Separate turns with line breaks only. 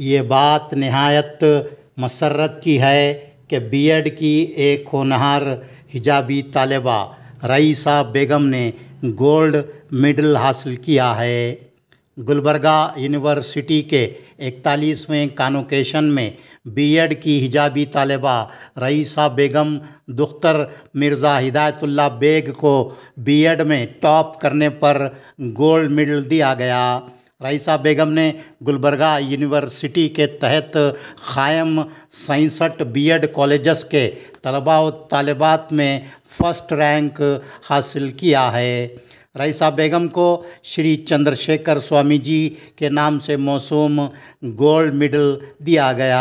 ये बात नहायत मसरत की है कि बीएड की एक होनहार हिजाबी तालबा रईसा बेगम ने गोल्ड मेडल हासिल किया है गुलबर्गा यूनिवर्सिटी के इकतालीसवें कानोकेशन में बीएड की हिजाबी तालबा रईसा बेगम दुख्तर मिर्ज़ा हिदायतुल्ला बेग को बीएड में टॉप करने पर गोल्ड मेडल दिया गया रईसा बेगम ने गुलबर्गा यूनिवर्सिटी के तहत क़ायम सैंसठ बी एड कॉलेजस के तलबा व तलबात में फ़र्स्ट रैंक हासिल किया है रईसा बेगम को श्री चंद्रशेखर स्वामी जी के नाम से मौसम गोल्ड मेडल दिया गया